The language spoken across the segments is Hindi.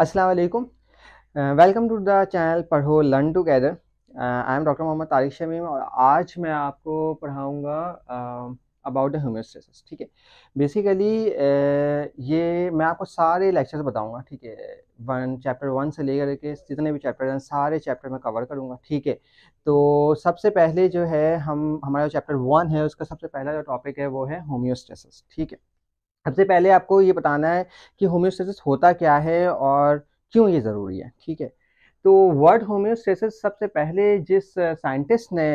वालेकुम welcome to the channel Padho learn together I am doctor Mohammad Tariq Shamim और आज मैं आपको पढ़ाऊँगा अबाउट द ह्यूमोस्टेसिस ठीक है बेसिकली uh, ये मैं आपको सारे लेक्चर्स बताऊँगा ठीक है वन चैप्टर वन से लेकर के जितने भी चैप्टर हैं सारे चैप्टर मैं कवर करूँगा ठीक है तो सबसे पहले जो है हम हमारा चैप्टर वन है उसका सबसे पहला जो टॉपिक है वो है होम्योस्टेसिस ठीक है सबसे पहले आपको ये बताना है कि होम्योस्टेसिस होता क्या है और क्यों ये ज़रूरी है ठीक है तो वर्ड होम्योस्टेसिस सबसे पहले जिस साइंटिस्ट ने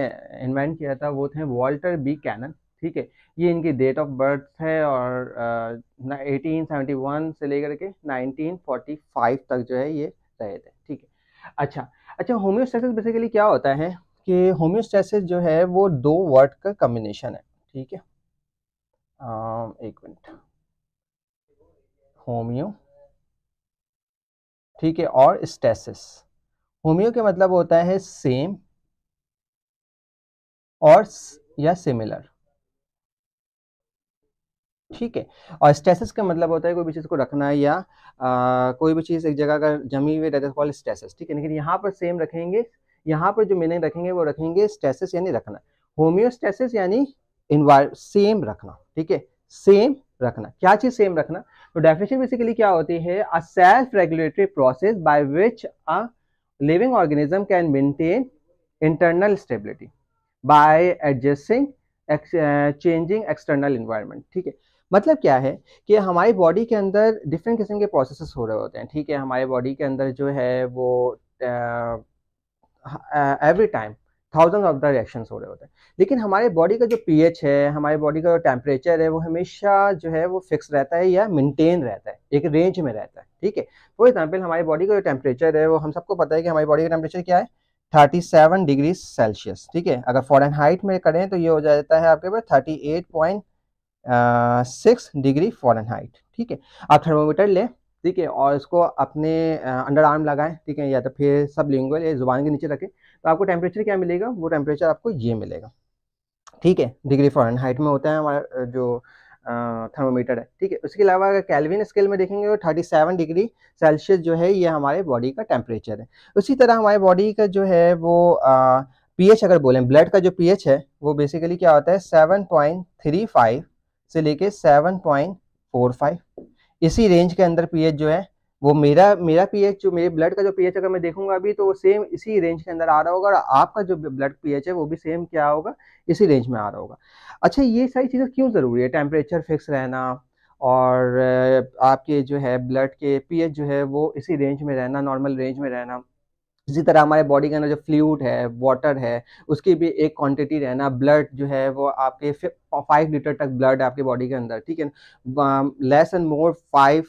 इन्वेंट किया था वो थे वॉल्टर बी कैनन ठीक है ये इनकी डेट ऑफ बर्थ है और एटीन सेवेंटी वन से लेकर के नाइनटीन फोर्टी फाइव तक जो है ये रहे थे ठीक है अच्छा अच्छा होम्योस्टेसिस बेसिकली क्या होता है कि होम्योस्टेसिस जो है वो दो वर्ड का कम्बिनेशन है ठीक है एक मिनट होमियो ठीक है और स्टेसिस होमियो के मतलब होता है सेम और या सिमिलर ठीक है और स्टेसिस का मतलब होता है कोई भी चीज़ को रखना या आ, कोई भी चीज़ एक जगह का जमी हुई रहता है कॉल स्टेसिस ठीक है लेकिन यहाँ पर सेम रखेंगे यहाँ पर जो मीनिंग रखेंगे वो रखेंगे स्टेसिस यानी रखना होमियोस्टेसिस यानी सेम रखना ठीक है सेम रखना क्या चीज सेम रखना तो डेफिनेशन बेसिकली क्या होती है a self regulatory process by which a living organism can maintain internal stability by adjusting changing external environment ठीक है मतलब क्या है कि हमारी बॉडी के अंदर डिफरेंट किस्म के प्रोसेसेस हो रहे होते हैं ठीक है हमारे बॉडी के अंदर जो है वो every uh, time uh, thousand of the reaction हो रहे होते हैं लेकिन हमारे बॉडी का जो एच है हमारे बॉडी का जो टेम्परेचर है वो हमेशा जो है वो फिक्स रहता है या मेनटेन रहता है एक रेंज में रहता है ठीक है फॉर एग्जाम्पल हमारी बॉडी का जो टेम्परेचर है वो हम सबको पता है कि हमारी बॉडी का टेम्परेचर क्या है 37 डिग्री सेल्सियस ठीक है अगर फॉरन हाइट में करें तो ये हो जाता है आपके पास 38.6 डिग्री फॉरन हाइट ठीक है आप थर्मोमीटर लें ठीक है और इसको अपने अंडर आर्म लगाएं ठीक है या तो फिर सब लिंगुअल जुबान के नीचे रखें तो आपको टेम्परेचर क्या मिलेगा वो टेम्परेचर आपको ये मिलेगा ठीक है डिग्री हाइट में होता है हमारा जो थर्मोमीटर है ठीक है उसके अलावा अगर कैलविन स्केल में देखेंगे तो 37 डिग्री सेल्सियस जो है ये हमारे बॉडी का टेम्परेचर है उसी तरह हमारे बॉडी का जो है वो पीएच अगर बोलें ब्लड का जो पीएच है वो बेसिकली क्या होता है 7.35 से लेके 7.45 इसी रेंज के अंदर पीएच जो है वो मेरा मेरा पीएच जो मेरे ब्लड का जो पीएच अगर मैं देखूंगा अभी तो वो सेम इसी रेंज के अंदर आ रहा होगा और आपका जो ब्लड पीएच है वो भी सेम क्या होगा इसी रेंज में आ रहा होगा अच्छा ये सारी चीज़ें क्यों ज़रूरी है टेम्परेचर फिक्स रहना और आपके जो है ब्लड के पीएच जो है वो इसी रेंज में रहना नॉर्मल रेंज में रहना इसी तरह हमारे बॉडी के अंदर जो फ्लूड है वाटर है उसकी भी एक क्वांटिटी रहना ब्लड जो है वो आपके फाइव लीटर तक ब्लड है आपके बॉडी के अंदर ठीक है लेस एंड मोर फाइव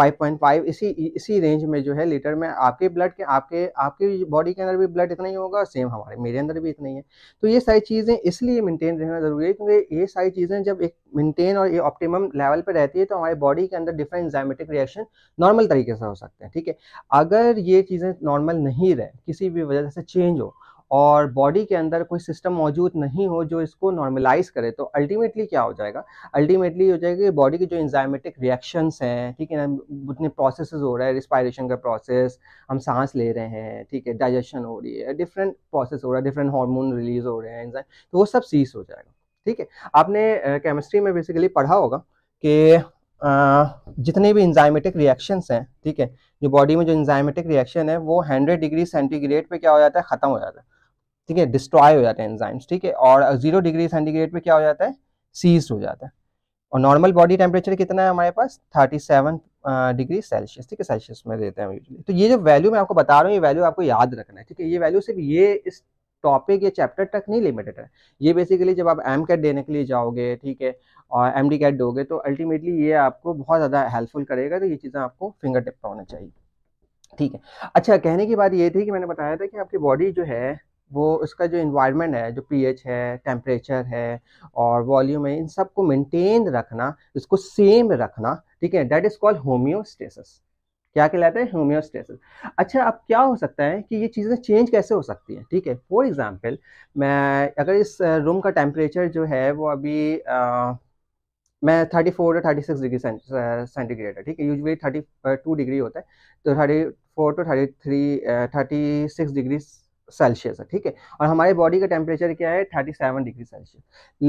5.5 इसी इसी रेंज में जो है लीटर में आपके ब्लड के आपके आपके बॉडी के अंदर भी ब्लड इतना ही होगा सेम हमारे मेरे अंदर भी इतना ही है तो ये सारी चीज़ें इसलिए मेंटेन रहना ज़रूरी है क्योंकि ये सारी चीज़ें जब एक मेंटेन और ये ऑप्टिमम लेवल पर रहती है तो हमारे बॉडी के अंदर डिफरेंट एंजाइमेटिक रिएक्शन नॉर्मल तरीके से हो सकते हैं ठीक है अगर ये चीज़ें नॉर्मल नहीं रहे किसी भी वजह से चेंज हो और बॉडी के अंदर कोई सिस्टम मौजूद नहीं हो जो इसको नॉर्मलाइज करे तो अल्टीमेटली क्या हो जाएगा अल्टीमेटली हो जाएगा कि बॉडी के जो इंजाइमेटिक रिएक्शंस हैं ठीक है ना उतने प्रोसेस हो रहा है रिस्पायरेशन का प्रोसेस हम सांस ले रहे हैं ठीक है डाइजेशन हो रही है डिफरेंट प्रोसेस हो रहा है डिफरेंट हार्मोन रिलीज हो रहे हैं इंजाइम तो वो सब सीज हो जाएगा ठीक है आपने केमिस्ट्री में बेसिकली पढ़ा होगा कि जितने भी इंजाइमेटिक रिएक्शंस हैं ठीक है जो बॉडी में जो इंजाइमेटिक रिएक्शन है वो 100 डिग्री सेंटीग्रेड पे क्या हो जाता है ख़त्म हो जाता है ठीक है डिस्ट्रॉय हो जाते हैं एंजाइम्स ठीक है और जीरो डिग्री सेंटीग्रेड पे क्या हो जाता है सीज हो जाता है और नॉर्मल बॉडी टेम्परेचर कितना है हमारे पास सेवन डिग्री सेल्सियस ठीक है सेल्सियस में देते हैं यूजली तो ये जो वैल्यू मैं आपको बता रहा हूँ ये वैल्यू आपको याद रखना है ठीक है ये वैल्यू सिर्फ ये इस टॉपिक या चैप्टर तक नहीं लिमिटेड है ये बेसिकली जब आप एम कैट देने के लिए जाओगे ठीक है और एम डी कैट दोगे तो अल्टीमेटली ये आपको बहुत ज़्यादा हेल्पफुल करेगा तो ये चीज़ें आपको फिंगर टिप पर होना चाहिए ठीक है अच्छा कहने की बात ये थी कि मैंने बताया था कि आपकी बॉडी जो है वो उसका जो इन्वायरमेंट है जो पीएच है टेम्परेचर है और वॉल्यूम है इन सबको को मेंटेन रखना इसको सेम रखना ठीक है डेट इज़ कॉल्ड होम्योस्टेसिस क्या कहलाते हैं होम्योस्टेसिस अच्छा अब क्या हो सकता है कि ये चीज़ें चेंज कैसे हो सकती हैं ठीक है फॉर एग्ज़ाम्पल मैं अगर इस रूम का टेम्परेचर जो है वो अभी आ, मैं 34 four to thirty six degree centigrade है ठीक है यूजली थर्टी टू डिग्री होता है तो thirty four to thirty three thirty six degree Celsius है ठीक है और हमारी बॉडी का टेम्परेचर क्या है थर्टी सेवन डिग्री सेल्सियस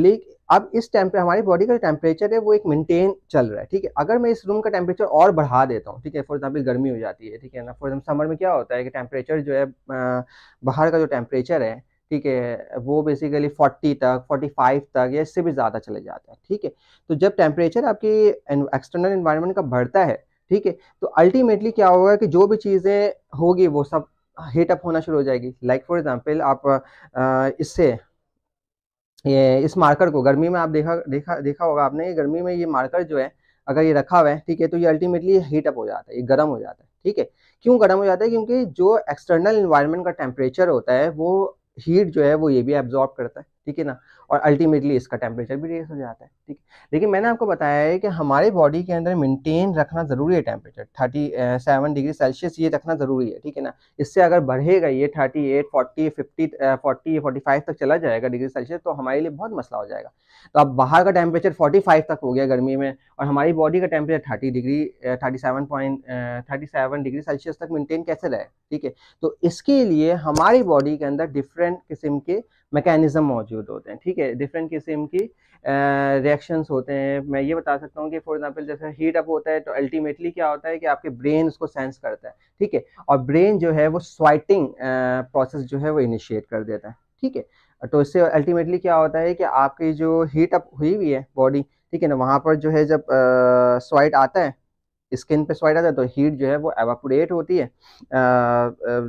लेकिन अब इस टाइम पे हमारी बॉडी का जो टेम्परेचर है वो एक मेंटेन चल रहा है ठीक है अगर मैं इस रूम का टेम्परेचर और बढ़ा देता हूँ ठीक है फॉर एग्जाम्पल गर्मी हो जाती है ठीक है ना फॉर एग्जाम्पल समर में क्या होता है कि टेम्परेचर जो है बाहर का जो टेम्परेचर है ठीक है वो बेसिकली 40 तक 45 तक या इससे भी ज़्यादा चले जाता है ठीक है तो जब टेम्परेचर आपकी एक्सटर्नल इन्वायरमेंट का बढ़ता है ठीक है तो अल्टीमेटली क्या होगा कि जो भी चीज़ें होगी वो सब हीटअप होना शुरू हो जाएगी लाइक फॉर एग्जाम्पल आप इससे ये इस मार्कर को गर्मी में आप देखा देखा देखा होगा आपने गर्मी में ये मार्कर जो है अगर ये रखा हुआ है ठीक है तो ये अल्टीमेटली हीटअप हो जाता है ये गर्म हो जाता है ठीक है क्यों गर्म हो जाता है क्योंकि जो एक्सटर्नल इन्वायरमेंट का टेम्परेचर होता है वो हीट जो है वो ये भी एब्जॉर्ब करता है ठीक है ना और अल्टीमेटली इसका टेम्परेचर भी रेस हो जाता है ठीक है लेकिन मैंने आपको बताया है कि हमारे बॉडी के अंदर मेंटेन रखना ज़रूरी है temperature thirty seven degree Celsius ये रखना ज़रूरी है ठीक है ना इससे अगर बढ़ेगा ये thirty eight forty fifty forty forty five तक चला जाएगा डिग्री सेल्सियस तो हमारे लिए बहुत मसला हो जाएगा तो अब बाहर का टेम्परेचर फोर्टी फाइव तक हो गया गर्मी में और हमारी बॉडी का temperature thirty degree thirty seven point thirty seven degree Celsius तक मेंटेन कैसे रहे ठीक है तो इसके लिए हमारी बॉडी के अंदर डिफरेंट किस्म के मैकेनिज़्म मौजूद होते हैं ठीक है डिफरेंट किस्म की रिएक्शंस होते हैं मैं ये बता सकता हूँ कि फॉर एग्जांपल जैसे हीट अप होता है तो अल्टीमेटली क्या होता है कि आपके ब्रेन उसको सेंस करता है ठीक है और ब्रेन जो है वो स्वाइटिंग प्रोसेस जो है वो इनिशिएट कर देता है ठीक है तो इससे अल्टीमेटली क्या होता है कि आपकी जो हीट अप हुई हुई है बॉडी ठीक है ना वहाँ पर जो है जब स्वाइट आता है स्किन पे स्वाइट आता है तो हीट जो है वो एवापोरेट होती है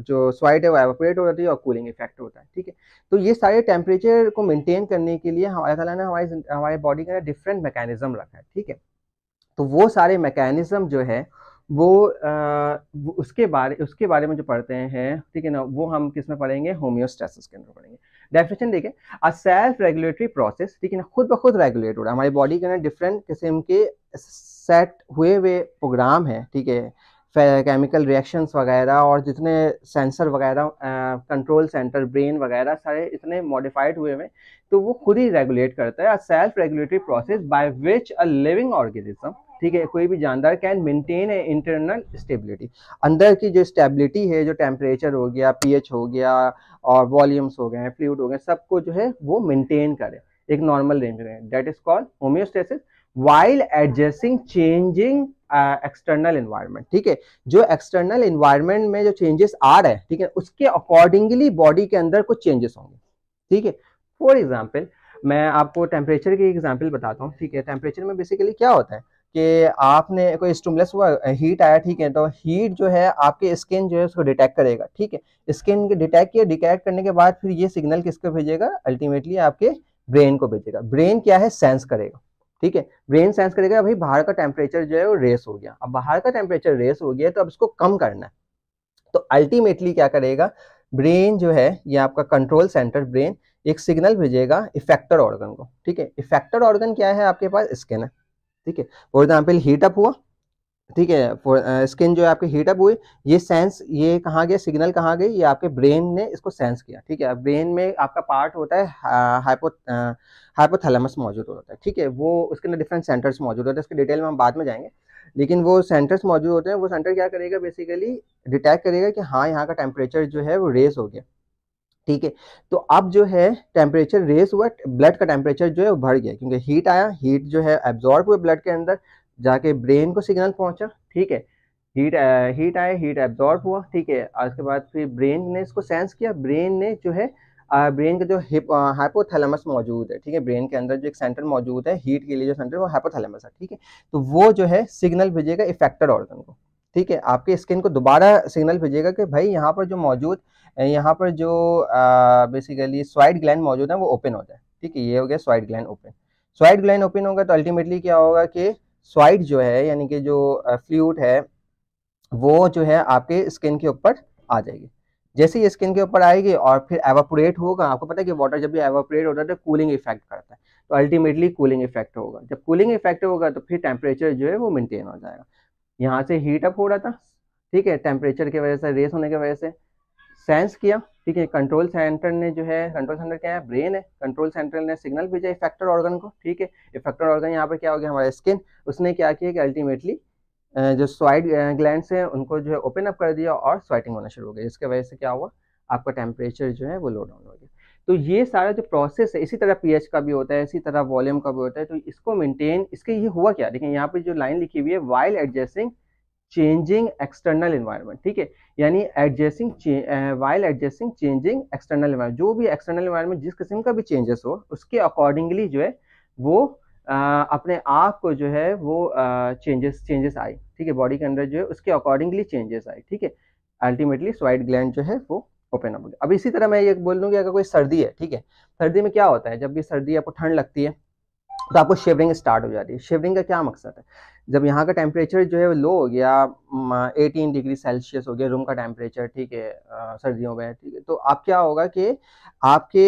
जो स्वाइट है वो एवापोरेट हो जाती है और कूलिंग इफेक्ट होता है ठीक है तो ये सारे टेम्परेचर को मेंटेन करने के लिए हमारे तला ने हमारे हमारे बॉडी के अंदर डिफरेंट मैकेनिज्म रखा है ठीक है तो वो सारे मैकेनिज्म जो है वो, आ, वो उसके बारे उसके बारे में जो पढ़ते हैं ठीक है ना वो हम किस में पढ़ेंगे होम्योस्टेसिस के अंदर पढ़ेंगे डेफिनेशन देखें अ सेल्फ रेगुलेटरी प्रोसेस ठीक है ना खुद ब खुद रेगुलेट हो रहा है हमारी बॉडी के अंदर डिफरेंट किस्म के सेट हुए हुए प्रोग्राम हैं ठीक है केमिकल रिएक्शंस वगैरह और जितने सेंसर वगैरह कंट्रोल सेंटर ब्रेन वगैरह सारे इतने मॉडिफाइड हुए हुए तो वो खुद ही रेगुलेट करता है self regulatory process by which a living organism ठीक है कोई भी जानदार can maintain a internal stability अंदर की जो स्टेबिलिटी है जो टेम्परेचर हो गया पीएच हो गया और वॉल्यूम्स हो गए फ्लूड हो गए सबको जो है वो मेंटेन करे एक नॉर्मल रेंज में that is called homeostasis while adjusting changing external environment ठीक है जो एक्सटर्नल इन्वायरमेंट में जो चेंजेस आ रहे हैं ठीक है उसके अकॉर्डिंगली बॉडी के अंदर कुछ चेंजेस होंगे ठीक है फॉर एग्जाम्पल मैं आपको टेम्परेचर की एग्जाम्पल बताता हूँ ठीक है टेम्परेचर में बेसिकली क्या होता है कि आपने कोई स्टूमलेस हुआ हीट आया ठीक है तो हीट जो है आपके स्किन जो है उसको डिटेक्ट करेगा ठीक है स्किन डिटेक्ट किया डिटेक्ट करने के बाद फिर ये सिग्नल किसको भेजेगा अल्टीमेटली आपके ब्रेन को भेजेगा ब्रेन क्या है सेंस करेगा ठीक है ब्रेन सेंस करेगा भाई बाहर का टेम्परेचर जो है वो रेस हो गया अब बाहर का टेम्परेचर रेस हो गया तो अब इसको कम करना है तो अल्टीमेटली क्या करेगा ब्रेन जो है ये आपका कंट्रोल सेंटर ब्रेन एक सिग्नल भेजेगा इफेक्टर ऑर्गन को ठीक है इफेक्टर ऑर्गन क्या है आपके पास स्किन है ठीक है फॉर एग्जाम्पल हीटअप हुआ ठीक है स्किन uh, जो है आपकी हीटअप हुई ये सेंस ये कहाँ गया सिग्नल कहाँ गई ये आपके ब्रेन ने इसको सेंस किया ठीक है ब्रेन में आपका पार्ट होता है हाइपो uh, हाइपोथैलेमस uh, मौजूद होता है ठीक है वो उसके अंदर डिफरेंट सेंटर्स मौजूद होते हैं इसके डिटेल में हम बाद में जाएंगे लेकिन वो सेंटर्स मौजूद होते हैं वो सेंटर क्या करेगा बेसिकली डिटेक्ट करेगा कि हाँ यहाँ का टेम्परेचर जो है वो रेस हो गया ठीक है तो अब जो है टेम्परेचर रेस हुआ ब्लड का टेम्परेचर जो है वो बढ़ गया क्योंकि हीट आया हीट जो है एब्जॉर्ब हुआ ब्लड के अंदर जाके ब्रेन को सिग्नल पहुंचा ठीक है हीट हीट आए हीट एब्जॉर्ब हुआ ठीक है उसके बाद फिर ब्रेन ने इसको सेंस किया ब्रेन ने जो है ब्रेन uh, का जो हाइपोथैलेमस uh, मौजूद है ठीक है ब्रेन के अंदर जो एक सेंटर मौजूद है हीट के लिए जो सेंटर वो हाइपोथैलेमस है ठीक है तो वो जो है सिग्नल भेजेगा इफेक्टेड ऑर्गन को ठीक है आपके स्किन को दोबारा सिग्नल भेजेगा कि भाई यहाँ पर जो मौजूद यहाँ पर जो बेसिकली स्वाइड ग्लैंड मौजूद है वो ओपन हो जाए ठीक है ये हो गया sweat gland open sweat gland open होगा तो अल्टीमेटली क्या होगा कि स्वाइड जो है यानी कि जो फ्लूड है वो जो है आपके स्किन के ऊपर आ जाएगी जैसे ही स्किन के ऊपर आएगी और फिर एवापोरेट होगा आपको पता है कि वाटर जब भी एवापोरेट होता है तो कूलिंग इफेक्ट करता है तो अल्टीमेटली कूलिंग इफेक्ट होगा जब कूलिंग इफेक्ट होगा तो फिर टेम्परेचर जो है वो मेनटेन हो जाएगा यहाँ से हीट अप हो रहा था ठीक है टेम्परेचर की वजह से रेस होने की वजह से सेंस किया ठीक है कंट्रोल सेंटर ने जो है कंट्रोल सेंटर क्या है ब्रेन है कंट्रोल सेंटर ने सिग्नल भेजा इफेक्टर ऑर्गन को ठीक है इफेक्टर ऑर्गन यहाँ पर क्या हो गया हमारा स्किन उसने क्या किया कि अल्टीमेटली जो स्वाइट ग्लैंड है उनको जो है ओपन अप कर दिया और स्वाइटिंग होना शुरू हो गया जिसकी वजह से क्या हुआ आपका टेम्परेचर जो है वो लो डाउन हो गया तो ये सारा जो प्रोसेस है इसी तरह पीएच का भी होता है इसी तरह वॉल्यूम का भी होता है तो इसको मेंटेन इसके ये हुआ क्या देखिए यहाँ पे जो लाइन लिखी हुई है while adjusting changing external environment ठीक है यानी adjusting while adjusting changing external जो भी एक्सटर्नल इन्वायरमेंट जिस किस्म का भी चेंजेस हो उसके अकॉर्डिंगली जो है वो आ, eh, अपने आप को जो है वो चेंजेस eh, चेंजेस आए ठीक है बॉडी के अंदर जो है उसके अकॉर्डिंगली चेंजेस आए ठीक है अल्टीमेटली स्वाइट ग्लैंड जो है वो ओपन अप हो गया अब इसी तरह मैं ये बोल दूँगी अगर कोई सर्दी है ठीक है सर्दी में क्या होता है जब भी सर्दी आपको ठंड लगती है तो आपको शेवरिंग स्टार्ट हो जाती है शेवरिंग का क्या मकसद है जब यहाँ का टेम्परेचर जो है वो लो हो गया एटीन डिग्री सेल्सियस हो गया रूम का टेम्परेचर ठीक है सर्दियों में ठीक है तो आप क्या होगा कि आपके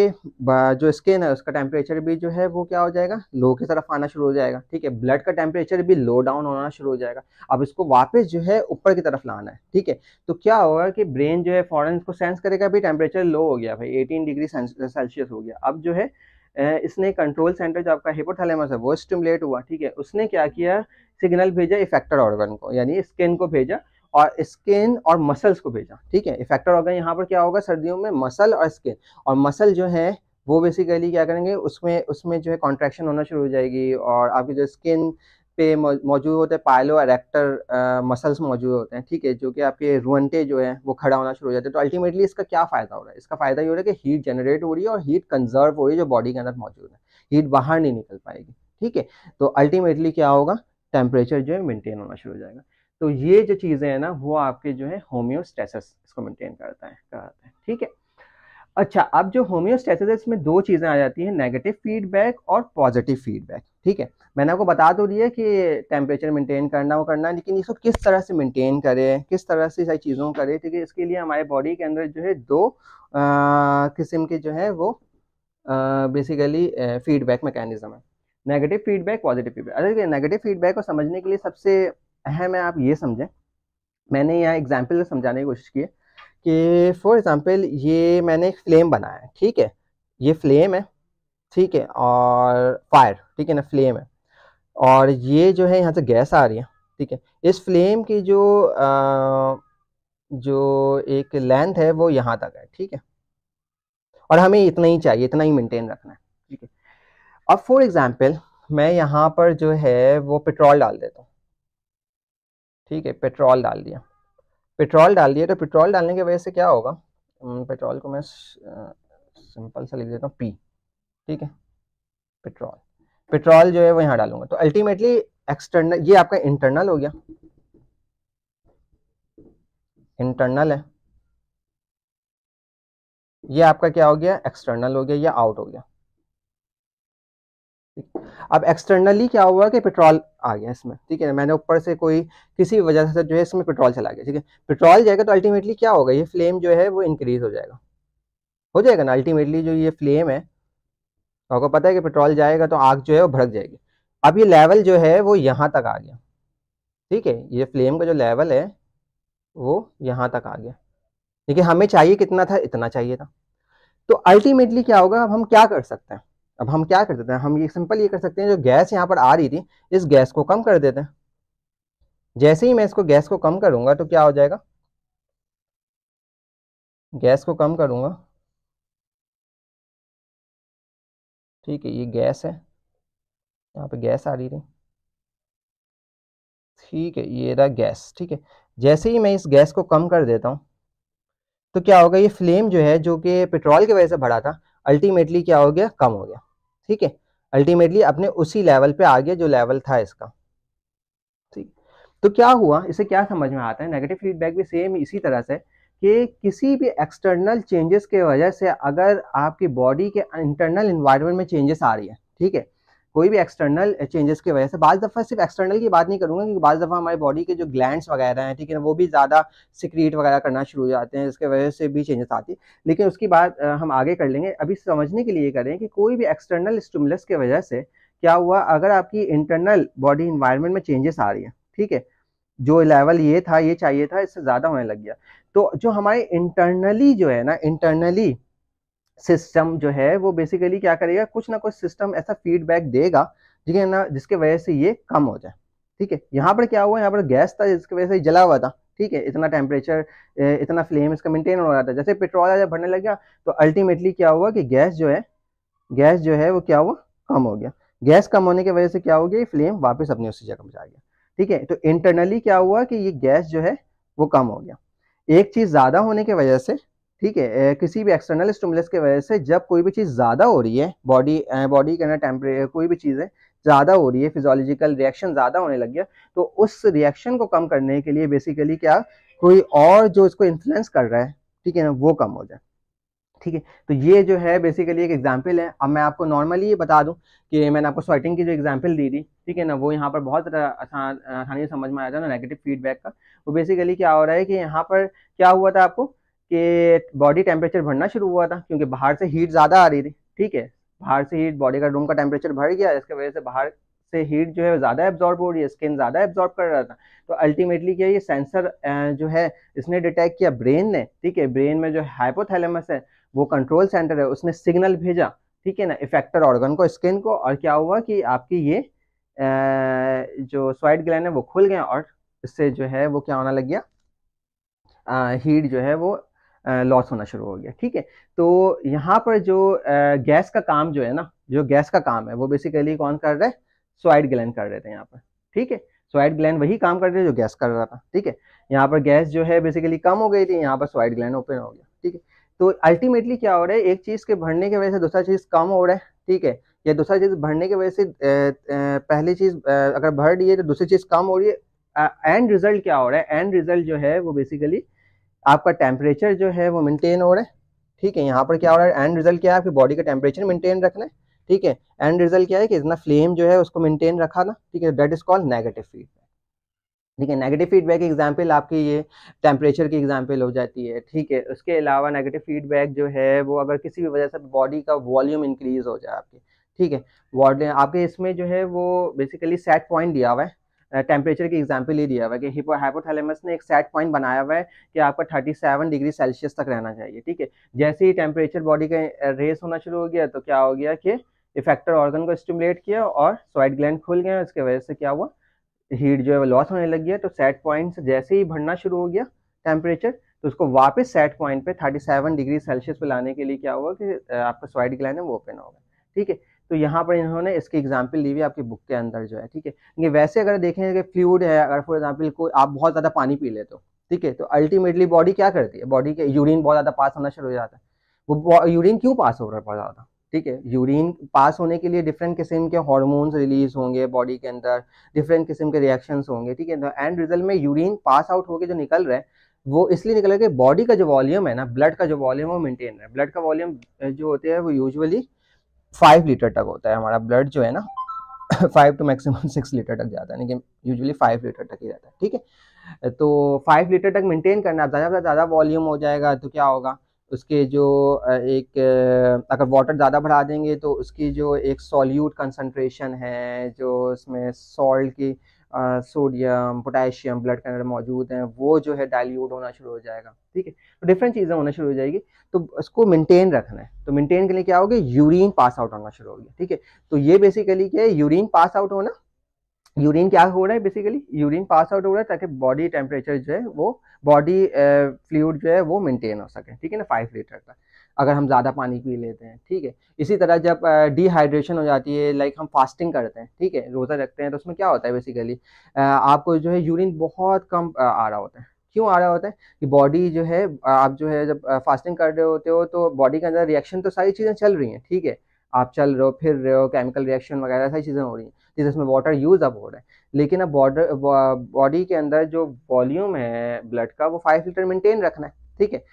जो स्किन है उसका टेम्परेचर भी जो है वो क्या हो जाएगा लो की तरफ आना शुरू हो जाएगा ठीक है ब्लड का टेम्परेचर भी लो डाउन होना शुरू हो जाएगा अब इसको वापस जो है ऊपर की तरफ लाना है ठीक है तो क्या होगा कि ब्रेन जो है फॉरन को सेंस करेगा भी टेम्परेचर लो हो गया भाई एटीन डिग्री सेल्सियस हो गया अब जो है इसने कंट्रोल सेंटर जो आपका हिपोथैलेमस है वो स्टिमुलेट हुआ ठीक है उसने क्या किया सिग्नल भेजा इफेक्टर ऑर्गन को यानी स्किन को भेजा और स्किन और मसल्स को भेजा ठीक है इफेक्टर ऑर्गन यहाँ पर क्या होगा सर्दियों में मसल और स्किन और मसल जो है वो बेसिकली क्या करेंगे उसमें उसमें जो है कॉन्ट्रैक्शन होना शुरू हो जाएगी और आपकी जो स्किन पे मौजूद होते हैं पायलो एरेक्टर मसल्स मौजूद होते हैं ठीक है जो कि आपके रुअनटे जो है वो खड़ा होना शुरू हो जाते हैं तो अल्टीमेटली इसका क्या फ़ायदा हो रहा है इसका फ़ायदा ये हो रहा है कि हीट जनरेट हो रही है और हीट कंजर्व हो रही है जो बॉडी के अंदर मौजूद है हीट बाहर नहीं निकल पाएगी ठीक है तो अल्टीमेटली क्या होगा टेम्परेचर जो है मेनटेन होना शुरू हो जाएगा तो ये जो चीज़ें हैं ना वो आपके जो है होम्योस्टेसिस इसको मेनटेन करता है कराता है ठीक है अच्छा अब जो होम्योस्टेसिस इसमें दो चीज़ें आ जाती हैं नेगेटिव फीडबैक और पॉजिटिव फीडबैक ठीक है मैंने आपको बता तो दिया कि टेम्परेचर मेंटेन करना वो करना लेकिन इसको किस तरह से मेंटेन करें किस तरह से सारी चीज़ों करें ठीक है इसके लिए हमारे बॉडी के अंदर जो है दो किस्म के जो है वो बेसिकली फीडबैक मैकेनिज्म है नेगेटिव फीडबैक पॉजिटिव फीडबैक अरे नेगेटिव फीडबैक को समझने के लिए सबसे अहम है आप ये समझें मैंने यहाँ एग्जाम्पल समझाने की कोशिश की है कि फॉर एग्ज़ाम्पल ये मैंने एक फ्लेम बनाया है ठीक है ये फ्लेम है ठीक है और फायर ठीक है ना फ्लेम है और ये जो है यहाँ से गैस आ रही है ठीक है इस फ्लेम की जो आ, जो एक लेंथ है वो यहाँ तक है ठीक है और हमें इतना ही चाहिए इतना ही मेंटेन रखना है ठीक है अब फॉर एग्ज़ाम्पल मैं यहाँ पर जो है वो पेट्रोल डाल देता हूँ ठीक है पेट्रोल डाल दिया पेट्रोल डाल दिया तो पेट्रोल डालने की वजह से क्या होगा पेट्रोल को मैं सिंपल सा लिख देता हूँ पी ठीक है पेट्रोल पेट्रोल जो है वो यहाँ डालूंगा तो अल्टीमेटली एक्सटर्नल ये आपका इंटरनल हो गया इंटरनल है ये आपका क्या हो गया एक्सटर्नल हो गया या आउट हो गया अब एक्सटर्नली क्या हुआ कि पेट्रोल आ गया इसमें ठीक है मैंने ऊपर से कोई किसी वजह से जो है इसमें पेट्रोल चला गया ठीक है पेट्रोल जाएगा तो अल्टीमेटली क्या होगा ये फ्लेम जो है वो इंक्रीज हो जाएगा हो जाएगा ना अल्टीमेटली जो ये फ्लेम है तो आपको पता है कि पेट्रोल जाएगा तो आग जो है वो भड़क जाएगी अब ये लेवल जो है वो यहाँ तक आ गया ठीक है ये फ्लेम का जो लेवल है वो यहाँ तक आ गया देखिए हमें चाहिए कितना था इतना चाहिए था तो अल्टीमेटली क्या होगा अब हम क्या कर सकते हैं अब हम क्या कर देते हैं हम ये सिंपल ये कर सकते हैं जो गैस यहाँ पर आ रही थी इस गैस को कम कर देते हैं जैसे ही मैं इसको गैस को कम करूंगा तो क्या हो जाएगा गैस को कम करूँगा ठीक है ये गैस है यहाँ पे गैस आ रही थी ठीक है ये रहा गैस ठीक है जैसे ही मैं इस गैस को कम कर देता हूँ तो क्या होगा ये फ्लेम जो है जो कि पेट्रोल की वजह से भरा था अल्टीमेटली क्या हो गया कम हो गया ठीक है अल्टीमेटली अपने उसी लेवल पे आ गया जो लेवल था इसका ठीक तो क्या हुआ इसे क्या समझ में आता है नेगेटिव फीडबैक भी सेम इसी तरह से कि किसी भी एक्सटर्नल चेंजेस के वजह से अगर आपकी बॉडी के इंटरनल इन्वायरमेंट में चेंजेस आ रही है ठीक है कोई भी एक्सटर्नल चेंजेस की वजह से बाज़ दफ़ा सिर्फ एक्सटर्नल की बात नहीं करूँगा क्योंकि बाज़ दफ़ा हमारी बॉडी के जो ग्लैंड्स वगैरह हैं ठीक है वो भी ज़्यादा सिक्रीट वगैरह करना शुरू हो जाते हैं इसके वजह से भी चेंजेस आती है लेकिन उसकी बात हम आगे कर लेंगे अभी समझने के लिए करें कि कोई भी एक्सटर्नल स्टिमुलस की वजह से क्या हुआ अगर आपकी इंटरनल बॉडी इन्वायरमेंट में चेंजेस आ रही है ठीक है जो लेवल ये था ये चाहिए था इससे ज़्यादा होने लग गया तो जो हमारे इंटरनली जो है ना इंटरनली सिस्टम जो है वो बेसिकली क्या करेगा कुछ ना कुछ सिस्टम ऐसा फीडबैक देगा ठीक है ना जिसके वजह से ये कम हो जाए ठीक है यहाँ पर क्या हुआ यहाँ पर गैस था जिसकी वजह से जला हुआ था ठीक है इतना टेम्परेचर इतना फ्लेम इसका मेंटेन हो रहा था जैसे पेट्रोल जब भरने लग गया तो अल्टीमेटली क्या हुआ कि गैस जो है गैस जो है वो क्या हुआ कम हो गया गैस कम होने की वजह से क्या हो गया फ्लेम वापस अपनी उसी जगह पर जा गया ठीक है तो इंटरनली क्या हुआ कि ये गैस जो है वो कम हो गया एक चीज़ ज़्यादा होने की वजह से ठीक है किसी भी एक्सटर्नल स्टमुलस के वजह से जब कोई भी चीज़ ज़्यादा हो रही है बॉडी बॉडी के अंदर टेम्परे कोई भी चीज़ है ज़्यादा हो रही है फिजोलॉजिकल रिएक्शन ज़्यादा होने लग गया तो उस रिएक्शन को कम करने के लिए बेसिकली क्या कोई और जो इसको इन्फ्लुएंस कर रहा है ठीक है ना वो कम हो जाए ठीक है तो ये जो है बेसिकली एक एग्जाम्पल है अब मैं आपको नॉर्मली ये बता दूं कि मैंने आपको स्वेटिंग की जो एग्जाम्पल दी थी ठीक है ना वो यहाँ पर बहुत आसान आसानी से समझ में आया था ना नेगेटिव फीडबैक का वो बेसिकली क्या हो रहा है कि यहाँ पर क्या हुआ था आपको कि बॉडी टेम्परेचर बढ़ना शुरू हुआ था क्योंकि बाहर से हीट ज़्यादा आ रही थी ठीक है बाहर से हीट बॉडी का रूम का टेम्परेचर बढ़ गया इसके वजह से बाहर से हीट जो है ज़्यादा एब्जॉर्ब हो रही है स्किन ज़्यादा एब्जॉर्ब कर रहा था तो अल्टीमेटली क्या ये सेंसर जो है इसने डिटेक्ट किया ब्रेन ने ठीक है ब्रेन में जो हाइपोथैलेमस है वो कंट्रोल सेंटर है उसने सिग्नल भेजा ठीक है ना इफेक्टर ऑर्गन को स्किन को और क्या हुआ कि आपकी ये जो स्वाइट ग्लैंड है वो खुल गए और इससे जो है वो क्या होना लग गया हीट जो है वो लॉस होना शुरू हो गया ठीक है तो यहाँ पर जो गैस का काम जो है ना जो गैस का काम है वो बेसिकली कौन कर रहा है स्वाइड ग्लैंड कर रहे थे यहाँ पर ठीक है स्वाइड ग्लैंड वही काम कर रहे थे जो गैस कर रहा था ठीक है यहाँ पर गैस जो है बेसिकली कम हो गई थी यहाँ पर स्वाइड ग्लैंड ओपन हो गया ठीक है तो अल्टीमेटली क्या हो रहा है एक चीज़ के भरने की वजह से दूसरा चीज़ कम हो रहा है ठीक है या दूसरा चीज़ भरने की वजह से पहली चीज़ अगर भर रही है तो दूसरी चीज़ कम हो रही है एंड रिजल्ट क्या हो रहा है एंड रिजल्ट जो है वो बेसिकली आपका टेम्परेचर जो है वो मेंटेन हो रहा है ठीक है यहाँ पर क्या हो रहा है एंड रिजल्ट क्या है आपकी बॉडी का टेम्परेचर मेंटेन रखना है ठीक है एंड रिजल्ट क्या है कि इतना फ्लेम जो है उसको मेंटेन रखा ना ठीक है that is called negative feedback ठीक है नेगेटिव फीडबैक एग्जाम्पल आपकी ये टेम्परेचर की एग्जाम्पल हो जाती है ठीक है उसके अलावा नेगेटिव फीडबैक जो है वो अगर किसी भी वजह से बॉडी का वॉल्यूम इंक्रीज हो जाए आपके ठीक है आपके इसमें जो है वो बेसिकली सेट पॉइंट दिया हुआ है टेम्परेचर की एग्जाम्पल ही दिया हुआ है कि हिपो हाइपोथैलेमस ने एक सेट पॉइंट बनाया हुआ है कि आपका 37 डिग्री सेल्सियस तक रहना चाहिए ठीक है जैसे ही टेम्परेचर बॉडी का रेस होना शुरू हो गया तो क्या हो गया कि इफेक्टर ऑर्गन को स्टिमुलेट किया और स्वाइट ग्लैंड खुल गया उसके वजह से क्या हुआ हीट जो है वो लॉस होने लग गया तो सेट पॉइंट जैसे ही भरना शुरू हो गया टेम्परेचर तो उसको वापस सेट पॉइंट पे 37 डिग्री सेल्सियस पे लाने के लिए क्या हुआ कि आपका स्वाइट ग्लैंड है वो ओपन होगा ठीक है तो यहाँ पर इन्होंने इसकी एग्जाम्पल ली हुई आपकी बुक के अंदर जो है ठीक है वैसे अगर देखें कि फ्लूड है अगर फॉर एग्जाम्पल कोई आप बहुत ज़्यादा पानी पी ले तो ठीक है तो अल्टीमेटली बॉडी क्या करती है बॉडी के यूरिन बहुत ज़्यादा पास होना शुरू हो जाता है वो यूरिन क्यों पास हो रहा है बहुत ज़्यादा ठीक है यूरिन पास होने के लिए डिफरेंट किस्म के हार्मोन्स रिलीज होंगे बॉडी के अंदर डिफरेंट किस्म के रिएक्शंस होंगे ठीक है एंड तो रिजल्ट में यूरिन पास आउट होकर जो निकल रहा है वो इसलिए निकल रहा है कि बॉडी का जो वॉल्यूम है ना ब्लड का जो वॉल्यूम वो मेंटेन है ब्लड का वॉल्यूम जो होते हैं वो यूजली फाइव लीटर तक होता है हमारा ब्लड जो है ना five to maximum six litre तक जाता है लेकिन यूजली फाइव लीटर तक ही जाता है ठीक है तो फाइव लीटर तक मेंटेन करना ज़्यादा से ज़्यादा वॉल्यूम हो जाएगा तो क्या होगा उसके जो एक अगर वाटर ज़्यादा बढ़ा देंगे तो उसकी जो एक सॉल्यूट कंसनट्रेशन है जो उसमें सॉल्ट की सोडियम पोटेशियम ब्लड के अंदर मौजूद हैं वो जो है डाइल्यूट होना शुरू हो जाएगा ठीक है तो डिफरेंट चीज़ें होना शुरू हो जाएगी तो इसको मेंटेन रखना है तो मेंटेन के लिए क्या होगा यूरिन पास आउट होना शुरू हो गया ठीक है तो ये बेसिकली क्या है यूरिन पास आउट होना यूरिन क्या हो रहा है बेसिकली यूरिन पास आउट हो रहा है ताकि बॉडी टेम्परेचर जो है वो बॉडी फ्लूड जो है वो मेंटेन हो सके ठीक है ना फाइव लीटर का अगर हम ज़्यादा पानी पी लेते हैं ठीक है इसी तरह जब डिहाइड्रेशन हो जाती है लाइक हम फास्टिंग करते हैं ठीक है रोज़ा रखते हैं तो उसमें क्या होता है बेसिकली आपको जो है यूरिन बहुत कम आ रहा होता है क्यों आ रहा होता है कि बॉडी जो है आप जो है जब फास्टिंग कर रहे होते हो तो बॉडी के अंदर रिएक्शन तो सारी चीज़ें चल रही हैं ठीक है आप चल रहे हो फिर रहे हो केमिकल रिएक्शन वगैरह सारी चीज़ें हो रही हैं जिस उसमें वाटर यूज़ अब हो रहा है लेकिन अब बॉडर बॉडी के अंदर जो वॉल्यूम है ब्लड का वो फाइव लीटर मेंटेन रखना है ठीक है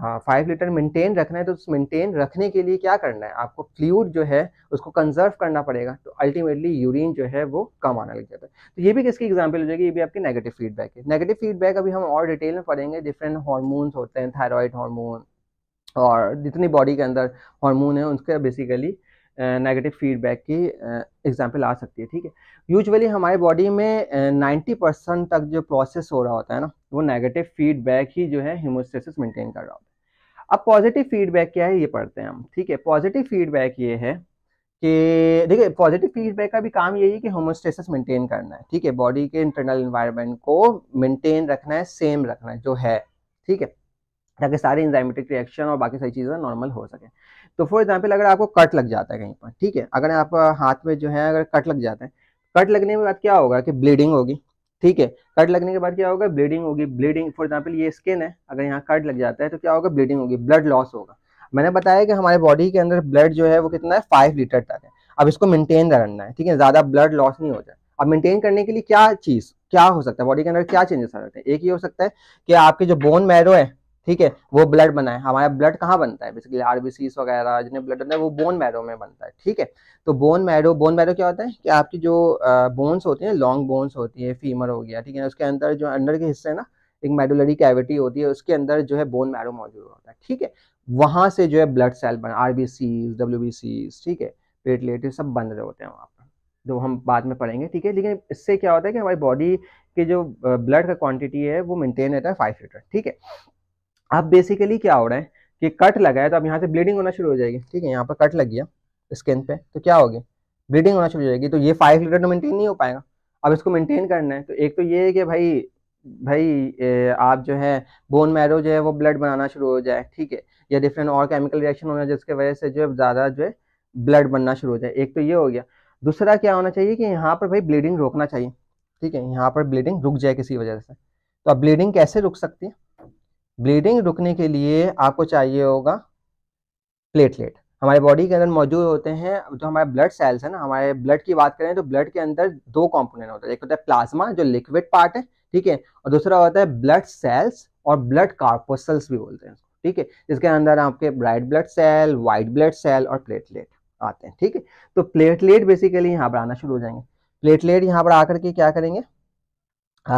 हाँ फाइव लीटर मेंटेन रखना है तो उस मेंटेन रखने के लिए क्या करना है आपको फ्लूड जो है उसको कंजर्व करना पड़ेगा तो अल्टीमेटली यूरिन जो है वो कम आने लग जाता है तो ये भी किसकी एग्जांपल हो जाएगी ये भी आपकी नेगेटिव फीडबैक है नेगेटिव फीडबैक अभी हम और डिटेल में पढ़ेंगे डिफरेंट हॉर्मोन्स होते हैं थायरॉयड हॉर्मोन और जितनी बॉडी के अंदर हॉर्मोन है उसके बेसिकली नेगेटिव फीडबैक की एग्जाम्पल आ सकती है ठीक है यूजली हमारी बॉडी में नाइन्टी परसेंट तक जो प्रोसेस हो रहा होता है ना वो नेगेटिव फीडबैक ही जो है हीमोस्टेसिस मेंटेन कर रहा होता है अब पॉजिटिव फीडबैक क्या है ये पढ़ते हैं हम ठीक है पॉजिटिव फीडबैक ये है कि देखिए पॉजिटिव फीडबैक का भी काम यही है कि होमोस्टेसिस मेंटेन करना है ठीक है बॉडी के इंटरनल इन्वायरमेंट को मेंटेन रखना है सेम रखना है जो है ठीक है ताकि सारे इंजाइमेटिक रिएक्शन और बाकी सारी चीज़ें नॉर्मल हो सके तो फॉर एग्जाम्पल अगर आपको कट लग जाता है कहीं पर ठीक है अगर आप हाथ में जो है अगर कट लग जाता है कट लगने के बाद क्या होगा कि ब्लीडिंग होगी ठीक है कट लगने के बाद क्या होगा ब्लीडिंग होगी ब्लीडिंग फॉर एग्जाम्पल ये स्किन है अगर यहाँ कट लग जाता है तो क्या होगा ब्लीडिंग होगी ब्लड लॉस होगा मैंने बताया कि हमारे बॉडी के अंदर ब्लड जो है वो कितना है फाइव लीटर तक है अब इसको मेंटेन करना है ठीक है ज़्यादा ब्लड लॉस नहीं हो जाए अब मेंटेन करने के लिए क्या चीज़ क्या हो सकता है बॉडी के अंदर क्या चेंजेस आ सकते हैं एक ये हो सकता है कि आपके जो बोन मैरो है ठीक है वो ब्लड बनाए हमारा ब्लड कहाँ बनता है बेसिकली आरबीसी वगैरह जितने ब्लड बनता है वो बोन मैरो में बनता है ठीक है तो बोन मैरो बोन मैरो क्या होता है कि आपकी जो बोन्स होती है लॉन्ग बोन्स होती है फीमर हो गया ठीक है उसके अंदर जो अंडर के हिस्से ना एक मेडुलरी कैविटी होती है उसके अंदर जो है बोन मैरो मौजूद होता है ठीक है वहां से जो है ब्लड सेल बना R B C W B C ठीक है प्लेटलेट सब बन रहे होते हैं वहाँ पर जो तो हम बाद में पढ़ेंगे ठीक है लेकिन इससे क्या होता है कि हमारी बॉडी के जो ब्लड का क्वांटिटी है वो मेंटेन रहता है फाइव लीटर ठीक है अब बेसिकली क्या हो रहा है कि कट लगा है तो अब यहाँ से ब्लीडिंग होना शुरू हो जाएगी ठीक है यहाँ पर कट लग गया स्किन पे तो क्या होगी ब्लीडिंग होना शुरू हो जाएगी तो ये फाइव लीटर तो मेनटेन नहीं हो पाएगा अब इसको मेनटेन करना है तो एक तो ये है कि भाई भाई ए, आप जो है बोन मैरो जो है वो ब्लड बनाना शुरू हो जाए ठीक है या डिफरेंट और केमिकल रिएक्शन होना जिसके वजह से जो है ज़्यादा जो है ब्लड बनना शुरू हो जाए एक तो ये हो गया दूसरा क्या होना चाहिए कि यहाँ पर भाई ब्लीडिंग रोकना चाहिए ठीक है यहाँ पर ब्लीडिंग रुक जाए किसी वजह से तो अब ब्लीडिंग कैसे रुक सकती है ब्लीडिंग रुकने के लिए आपको चाहिए होगा प्लेटलेट हमारे बॉडी के अंदर मौजूद होते हैं जो हमारे ब्लड सेल्स हैं ना हमारे ब्लड की बात करें तो ब्लड के अंदर दो कंपोनेंट होता है एक होता है प्लाज्मा जो लिक्विड पार्ट है ठीक है और दूसरा होता है ब्लड सेल्स और ब्लड कार्पोसल्स भी बोलते हैं ठीक है जिसके अंदर आपके bright blood cell white blood cell और प्लेटलेट आते हैं ठीक है तो प्लेटलेट बेसिकली यहाँ पर आना शुरू हो जाएंगे प्लेटलेट यहाँ पर आकर के क्या करेंगे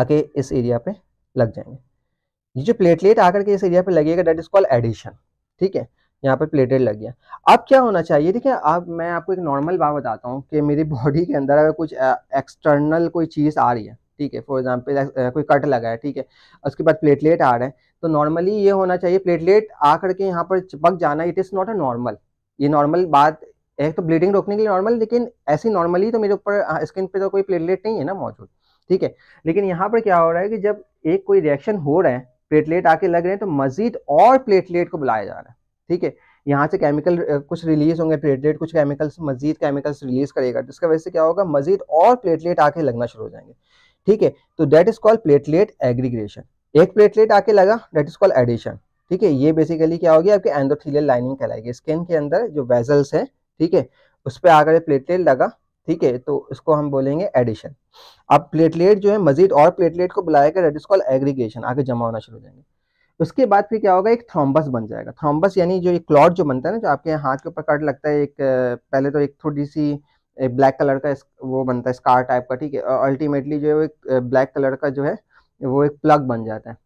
आके इस एरिया पे लग जाएंगे ये जो प्लेटलेट आकर के इस एरिया पे लगेगा डेट इज कॉल्ड एडिशन ठीक है यहाँ पर प्लेटलेट लग गया अब क्या होना चाहिए देखिए अब मैं आपको एक नॉर्मल बात बताता हूँ कि मेरी बॉडी के अंदर अगर कुछ एक्सटर्नल कोई चीज़ आ रही है ठीक है फॉर एग्जाम्पल कोई कट लगा है ठीक है उसके बाद प्लेटलेट आ रहा है तो नॉर्मली ये होना चाहिए प्लेटलेट आकर के यहाँ पर चिपक जाना it is not a normal ये नॉर्मल बात एक तो ब्लीडिंग रोकने के लिए नॉर्मल लेकिन ऐसी नॉर्मली तो मेरे ऊपर स्किन पे तो कोई प्लेटलेट नहीं है ना मौजूद ठीक है लेकिन यहाँ पर क्या हो रहा है कि जब एक कोई रिएक्शन हो रहा है प्लेटलेट आके लग रहे हैं तो मजीद और प्लेटलेट को बुलाया जा रहा है ठीक है यहाँ से केमिकल कुछ रिलीज होंगे प्लेटलेट कुछ केमिकल्स मजीद केमिकल्स रिलीज करेगा जिसका वजह से क्या होगा मजीद और प्लेटलेट आके लगना शुरू हो जाएंगे ठीक है तो that is called platelet aggregation एक प्लेटलेट आके लगा दैट इज कॉल्ड एडिशन ठीक है ये बेसिकली क्या होगी आपके एंडोथीलियल लाइनिंग कहलाएगी स्किन के अंदर जो वेजल्स है ठीक है उस पर आकर प्लेटलेट लगा ठीक है तो इसको हम बोलेंगे एडिशन अब प्लेटलेट जो है मजीद और प्लेटलेट को बुलाएगा गया रेडिस्कॉल एग्रीगेशन आगे जमा होना शुरू हो जाएंगे उसके बाद फिर क्या होगा एक थ्रोम्बस बन जाएगा थ्रोम्बस यानी जो एक क्लॉट जो बनता है ना जो आपके हाथ के ऊपर कट लगता है एक पहले तो एक थोड़ी सी एक ब्लैक कलर का वो बनता है स्कार टाइप का ठीक है अल्टीमेटली जो है वो एक ब्लैक कलर का जो है वो एक प्लग बन जाता है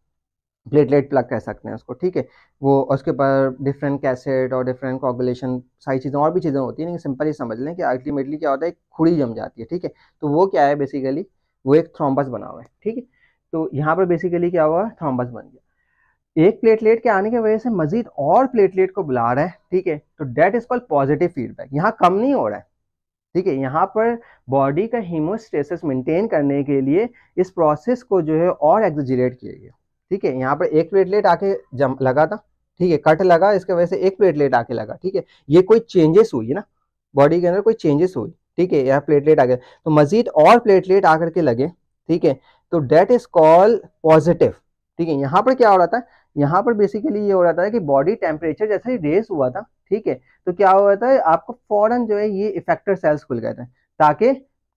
प्लेटलेट प्लग कह सकते हैं उसको ठीक है वो उसके ऊपर डिफरेंट कैसेट और डिफरेंट कॉगुलेशन सारी चीज़ें और भी चीज़ें होती हैं लेकिन सिंपल ही समझ लें कि अल्टीमेटली क्या होता है एक खुड़ी जम जाती है ठीक है तो वो क्या है बेसिकली वो एक थ्रोम्बस बना हुआ है ठीक है तो यहाँ पर बेसिकली क्या हुआ थ्रोम्बस बन गया एक प्लेटलेट के आने की वजह से मजीद और प्लेटलेट को बुला रहा है ठीक है तो that is called positive feedback यहाँ कम नहीं हो रहा है ठीक है यहाँ पर बॉडी का हीमोस्टेसिस मेंटेन करने के लिए इस प्रोसेस को जो है और एग्जिजरेट किया गया ठीक है यहाँ पर एक प्लेटलेट आके जम लगा था ठीक है कट लगा इसके वजह से एक प्लेटलेट आके लगा ठीक है ये कोई चेंजेस हुई ना बॉडी के अंदर कोई चेंजेस हुई ठीक है यहाँ प्लेटलेट आ गया तो मजीद और प्लेटलेट आकर के लगे ठीक है तो डेट इज कॉल पॉजिटिव ठीक है यहाँ पर क्या हो रहा था यहाँ पर बेसिकली ये हो रहा था कि बॉडी टेम्परेचर जैसे ही रेस हुआ था ठीक है तो क्या हो रहा था आपको फॉरन जो है ये इफेक्टर सेल्स खुल गए थे ताकि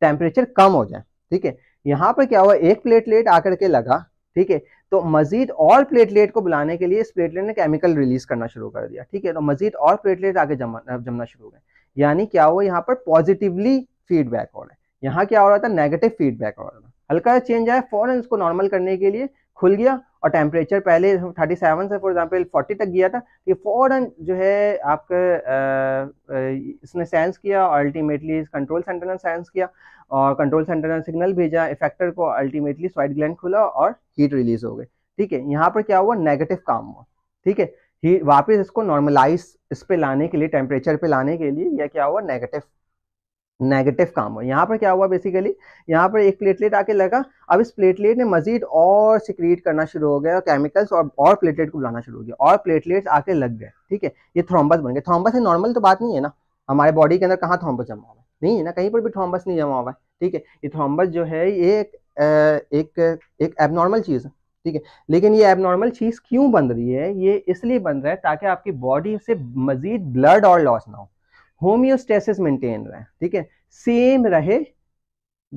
टेम्परेचर कम हो जाए ठीक है यहाँ पर क्या हुआ एक प्लेटलेट आकर के लगा ठीक है तो मजीद और प्लेटलेट को बुलाने के लिए इस प्लेटलेट ने केमिकल रिलीज करना शुरू कर दिया ठीक है तो मजीद और प्लेटलेट आगे जमा जमना शुरू हो गए यानी क्या हुआ यहाँ पर पॉजिटिवली फीडबैक हो रहा है यहाँ क्या हो रहा था नेगेटिव फीडबैक हो रहा था हल्का चेंज आया फॉरन इसको नॉर्मल करने के लिए खुल गया और टेम्परेचर पहले 37 से फॉर एग्जांपल 40 तक गया था ये फ़ौरन जो है आपके इसने सेंस किया और अल्टीमेटली कंट्रोल सेंटर ने सेंस किया और कंट्रोल सेंटर ने सिग्नल भेजा इफेक्टर को अल्टीमेटली स्वाइट ग्लैंड खुला और हीट रिलीज हो गई ठीक है यहाँ पर क्या हुआ नेगेटिव काम हुआ ठीक है वापस इसको नॉर्मलाइज इस पे लाने के लिए टेम्परेचर पे लाने के लिए यह क्या हुआ नेगेटिव नेगेटिव काम हो यहाँ पर क्या हुआ बेसिकली यहाँ पर एक प्लेटलेट आके लगा अब इस प्लेटलेट ने मजीद और सिक्रीट करना शुरू हो गया और केमिकल्स और और प्लेटलेट को बुलाना शुरू हो गया और प्लेटलेट्स आके लग गए ठीक है ये थ्रोम्बस बन गए थ्रोम्बस है नॉर्मल तो बात नहीं है ना हमारे बॉडी के अंदर कहाँ थ्रोम्बस जमा हुआ है नहीं है ना कहीं पर भी थ्रोम्बस नहीं जमा हुआ है ठीक है ये थ्रोम्बस जो है ये एक एबनॉर्मल चीज़ है ठीक है लेकिन ये एबनॉर्मल चीज़ क्यों बन रही है ये इसलिए बन रहा है ताकि आपकी बॉडी से मजीद ब्लड और लॉस ना हो होमियोस्टेसिस मेंटेन रहे ठीक है सेम रहे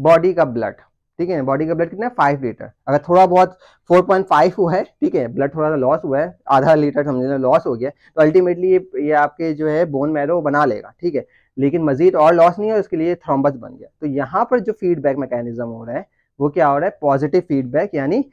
बॉडी का ब्लड ठीक है बॉडी का ब्लड कितना है फाइव लीटर अगर थोड़ा बहुत फोर पॉइंट फाइव हुआ है ठीक है ब्लड थोड़ा सा लॉस हुआ है आधा लीटर समझ लेना लॉस हो गया तो अल्टीमेटली ये ये आपके जो है बोन मैरो बना लेगा ठीक है लेकिन मजीद और लॉस नहीं है उसके लिए थ्रोम्बस बन गया तो यहाँ पर जो फीडबैक मैकेनिज्म हो रहा है वो क्या हो रहा है पॉजिटिव फीडबैक यानी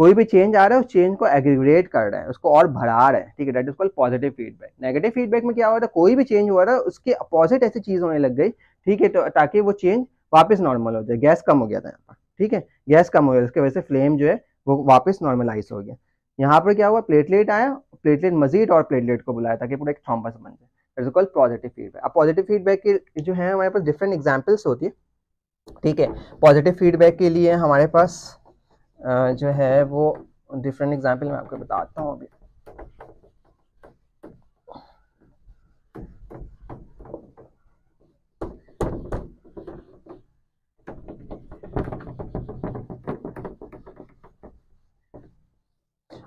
कोई भी चेंज आ रहा है उस चेंज को एग्रीग्रेट कर रहे हैं उसको और बढ़ा रहे हैं ठीक है that is called positive feedback negative feedback में क्या हो रहा है कोई भी चेंज हो रहा है उसके अपोजिट ऐसी चीज होने लग गई ठीक है तो ताकि वो चेंज वापस नॉर्मल हो जाए गैस कम हो गया था यहाँ पर ठीक है गैस कम हो गया उसकी वजह से फ्लेम जो है वो वापस नॉर्मलाइज हो गया यहाँ पर क्या हुआ प्लेटलेट आया प्लेटलेट मजीद और प्लेटलेट को बुलाया ताकि पूरा एक थॉम्बस बन जाए that is called positive feedback अब पॉजिटिव फीडबैक के जो है हमारे पास डिफरेंट एग्जाम्पल्स होती है ठीक है पॉजिटिव फीडबैक के लिए हमारे पास जो है वो डिफरेंट एग्जाम्पल मैं आपको बताता हूँ अभी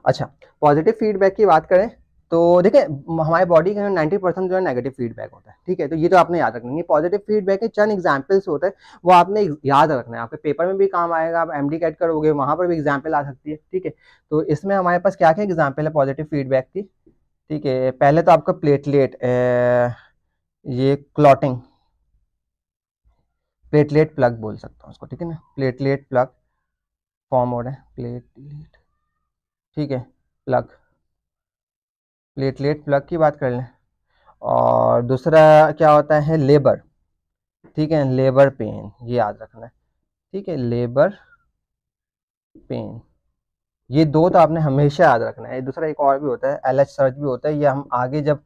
अच्छा पॉजिटिव फीडबैक की बात करें तो देखिए हमारे बॉडी का नाइन्टी परसेंट जो है नेगेटिव फीडबैक होता है ठीक है तो ये तो आपने याद रखना है पॉजिटिव फीडबैक के चंद एग्जाम्पल्स होते हैं वो आपने याद रखना है आपके पेपर में भी काम आएगा आप एम डी कैट करोगे वहाँ पर भी एग्जाम्पल आ सकती है ठीक है तो इसमें हमारे पास क्या क्या एग्जाम्पल है पॉजिटिव फीडबैक की ठीक है पहले तो आपका प्लेटलेट ये क्लॉटिंग प्लेटलेट प्लग बोल सकता हूँ उसको ठीक है ना प्लेटलेट प्लग फॉर्म हो रहा है प्लेटलेट ठीक है प्लग प्लेटलेट प्लग की बात कर लें और दूसरा क्या होता है लेबर ठीक है लेबर पेन ये याद रखना है ठीक है लेबर पेन ये दो तो आपने हमेशा याद रखना है दूसरा एक और भी होता है एल एच सर्च भी होता है ये हम आगे जब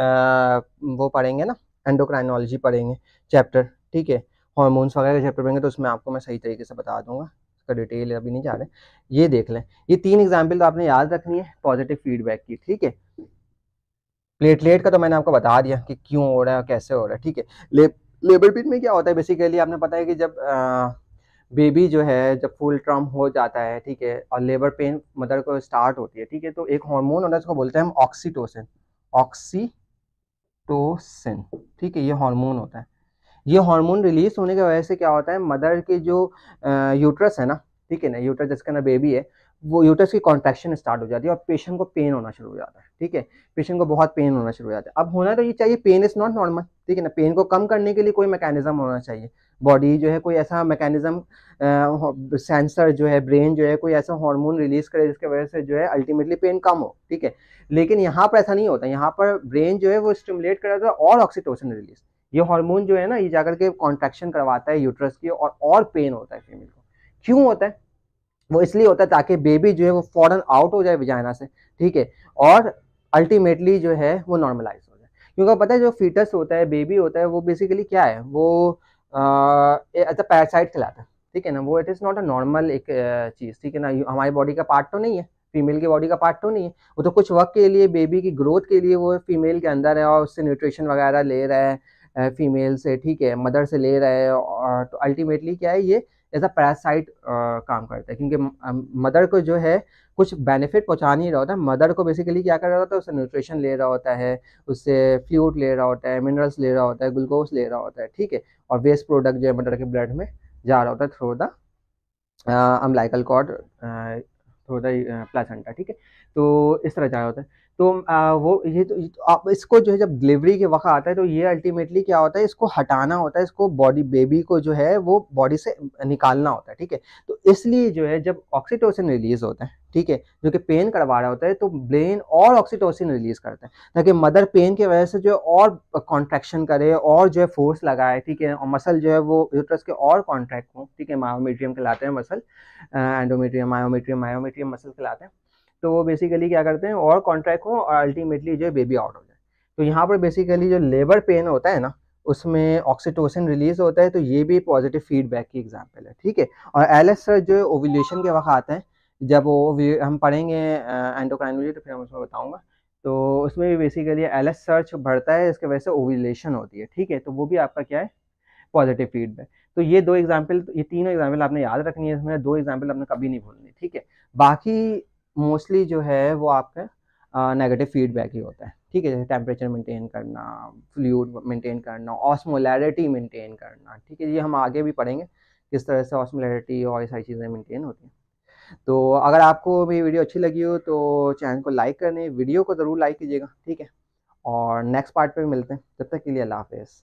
आ, वो पढ़ेंगे ना एंडोक्राइनोलॉजी पढ़ेंगे चैप्टर ठीक है हॉर्मोन्स वगैरह का चैप्टर पढ़ेंगे तो उसमें आपको मैं सही तरीके से बता दूंगा उसका डिटेल अभी नहीं जा रहे ये देख लें ये तीन एग्जाम्पल तो आपने याद रखनी है पॉजिटिव फीडबैक की ठीक है प्लेटलेट का तो मैंने आपको बता दिया कि क्यों हो रहा है कैसे हो रहा है ठीक है ले, लेबर पीट में क्या होता है बेसिकली आपने पता है कि जब आ, बेबी जो है जब फुल टर्म हो जाता है ठीक है और लेबर पेन मदर को स्टार्ट होती है ठीक है तो एक हार्मोन होता है जिसको बोलते हैं हम ऑक्सीटोसिन ऑक्सीटोसिन ठीक है ये हार्मोन होता है ये हार्मोन रिलीज होने की वजह से क्या होता है मदर के जो यूट्रस है ना ठीक है ना यूट्रस जिसके अंदर बेबी है वो यूटस की कॉन्ट्रैक्शन स्टार्ट हो जाती है और पेशेंट को पेन होना शुरू हो जाता है ठीक है पेशेंट को बहुत पेन होना शुरू हो जाता है अब होना तो ये चाहिए पेन इज़ नॉट नॉर्मल ठीक है ना पेन को कम करने के लिए कोई मैकेनिज्म होना चाहिए बॉडी जो है कोई ऐसा मैकेनिज्म सेंसर जो है ब्रेन जो है कोई ऐसा हार्मोन रिलीज करे जिसके वजह से जो है अल्टीमेटली पेन कम हो ठीक है लेकिन यहाँ पर ऐसा नहीं होता यहाँ पर ब्रेन जो है वो स्टिमुलेट कर जाता है और ऑक्सीटोसिन रिलीज ये हार्मोन जो है ना ये जाकर के कॉन्ट्रैक्शन करवाता है यूट्रस की और और पेन होता है फीमेल को क्यों होता है वो इसलिए होता है ताकि बेबी जो है वो फ़ौरन आउट हो जाए विजाइना से ठीक है और अल्टीमेटली जो है वो नॉर्मलाइज हो जाए क्योंकि पता है जो फीटस होता है बेबी होता है वो बेसिकली क्या है वो एज अ पैरासाइट खिलाता है ठीक है ना वो it is not a normal एक चीज़ ठीक है ना हमारी बॉडी का पार्ट तो नहीं है फीमेल की बॉडी का पार्ट तो नहीं है वो तो कुछ वक्त के लिए बेबी की ग्रोथ के लिए वो फीमेल के अंदर है और उससे न्यूट्रिशन वगैरह ले रहा है फीमेल से ठीक है मदर से ले रहा है और तो अल्टीमेटली क्या है ये एज अ पैरासाइट काम करता है क्योंकि मदर को जो है कुछ बेनिफिट पहुँचा नहीं रहा होता है मदर को बेसिकली क्या कर रहा होता है उससे न्यूट्रिशन ले रहा होता है उससे फ्यूट ले रहा होता है मिनरल्स ले रहा होता है ग्लूकोज ले रहा होता है ठीक है और वेस्ट प्रोडक्ट जो है मदर के ब्लड में जा रहा होता है through the umbilical cord through the placenta ठीक है तो इस तरह जा रहा होता है तो आ, वो तो, ये तो, आप इसको जो है जब डिलीवरी के वक्त आता है तो ये अल्टीमेटली क्या होता है इसको हटाना होता है इसको बॉडी बेबी को जो है वो बॉडी से निकालना होता है ठीक है तो इसलिए जो है जब ऑक्सीटोसिन रिलीज होता है ठीक है जो कि पेन करवा रहा होता है तो ब्रेन और ऑक्सीटोसिन रिलीज करता है ताकि मदर पेन की वजह से जो है और कॉन्ट्रैक्शन करे और जो है फोर्स लगाए ठीक है और मसल जो है वो यूट्रस के और कॉन्ट्रैक्ट हों ठीक है मायोमेट्रियम कहलाते हैं muscle endometrium myometrium myometrium muscle कहलाते हैं तो वो बेसिकली क्या करते हैं और कॉन्ट्रैक्ट हो और अल्टीमेटली जो बेबी आउट हो जाए तो यहाँ पर बेसिकली जो लेबर पेन होता है ना उसमें ऑक्सीटोसिन रिलीज होता है तो ये भी पॉजिटिव फीडबैक की एग्जाम्पल है ठीक है और एल जो ओवुलेशन के वक्त आते हैं जब वो हम पढ़ेंगे एंडोक्राइनोलॉजी तो फिर हम उसमें बताऊँगा तो उसमें भी बेसिकली एल एस सर्च बढ़ता है इसके वजह से ओविलेशन होती है ठीक है तो वो भी आपका क्या है पॉजिटिव फीडबैक तो ये दो एग्जाम्पल ये तीनों एग्जाम्पल आपने याद रखनी है इसमें दो एग्जाम्पल आपने कभी नहीं भूलनी ठीक है बाकी मोस्टली जो है वो आपका नेगेटिव फीडबैक ही होता है ठीक है जैसे टेम्परेचर मेंटेन करना फ्लूड मेंटेन करना ऑस्मोलैरिटी मेंटेन करना ठीक है ये हम आगे भी पढ़ेंगे किस तरह से ऑस्मोलैरिटी और ये सारी चीज़ें मेंटेन होती हैं तो अगर आपको मेरी वीडियो अच्छी लगी हो तो चैनल को लाइक करने वीडियो को ज़रूर लाइक कीजिएगा ठीक है और नेक्स्ट पार्ट भी मिलते हैं तब तक के लिए अल्लाह हाफिज़